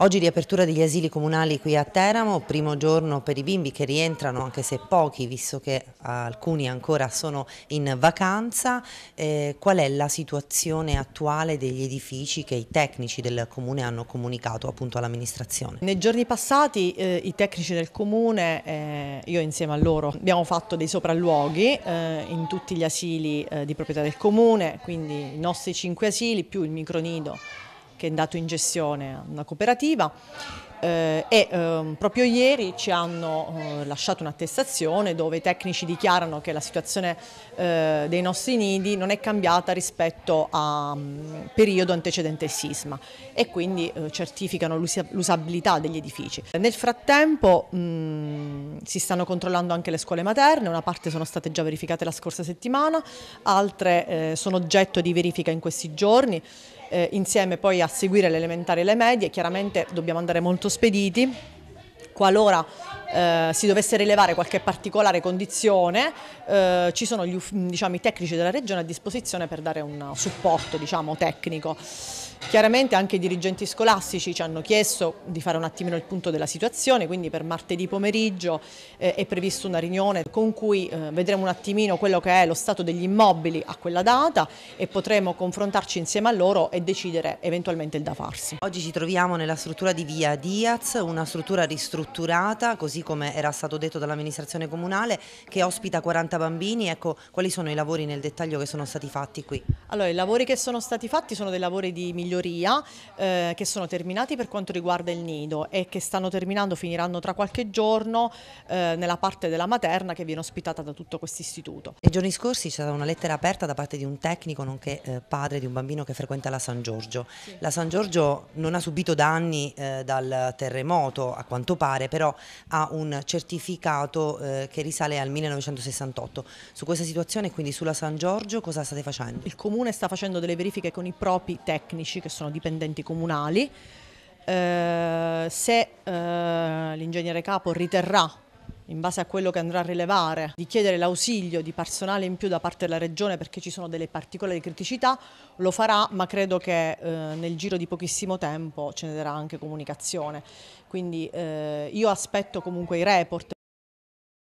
Oggi riapertura degli asili comunali qui a Teramo, primo giorno per i bimbi che rientrano anche se pochi visto che alcuni ancora sono in vacanza. Eh, qual è la situazione attuale degli edifici che i tecnici del comune hanno comunicato appunto all'amministrazione? Nei giorni passati eh, i tecnici del comune, eh, io insieme a loro, abbiamo fatto dei sopralluoghi eh, in tutti gli asili eh, di proprietà del comune, quindi i nostri cinque asili più il micronido che è andato in gestione a una cooperativa eh, e eh, proprio ieri ci hanno eh, lasciato un'attestazione dove i tecnici dichiarano che la situazione eh, dei nostri nidi non è cambiata rispetto a mm, periodo antecedente sisma e quindi eh, certificano l'usabilità degli edifici. Nel frattempo mh, mm, si stanno controllando anche le scuole materne, una parte sono state già verificate la scorsa settimana, altre eh, sono oggetto di verifica in questi giorni, eh, insieme poi a seguire le elementari e le medie, chiaramente dobbiamo andare molto spediti, qualora eh, si dovesse rilevare qualche particolare condizione, eh, ci sono gli, diciamo, i tecnici della regione a disposizione per dare un supporto diciamo, tecnico. Chiaramente anche i dirigenti scolastici ci hanno chiesto di fare un attimino il punto della situazione, quindi per martedì pomeriggio eh, è prevista una riunione con cui eh, vedremo un attimino quello che è lo stato degli immobili a quella data e potremo confrontarci insieme a loro e decidere eventualmente il da farsi. Oggi ci troviamo nella struttura di Via Diaz, una struttura ristrutturata così così come era stato detto dall'amministrazione comunale, che ospita 40 bambini. Ecco, quali sono i lavori nel dettaglio che sono stati fatti qui? Allora, i lavori che sono stati fatti sono dei lavori di miglioria eh, che sono terminati per quanto riguarda il nido e che stanno terminando, finiranno tra qualche giorno eh, nella parte della materna che viene ospitata da tutto questo istituto. Nei giorni scorsi c'è stata una lettera aperta da parte di un tecnico, nonché eh, padre di un bambino che frequenta la San Giorgio. Sì. La San Giorgio non ha subito danni eh, dal terremoto, a quanto pare, però ha un certificato eh, che risale al 1968. Su questa situazione, quindi sulla San Giorgio, cosa state facendo? Il comune sta facendo delle verifiche con i propri tecnici, che sono dipendenti comunali. Eh, se eh, l'ingegnere capo riterrà in base a quello che andrà a rilevare, di chiedere l'ausilio di personale in più da parte della Regione perché ci sono delle particolari criticità, lo farà, ma credo che eh, nel giro di pochissimo tempo ce ne darà anche comunicazione. Quindi eh, io aspetto comunque i report.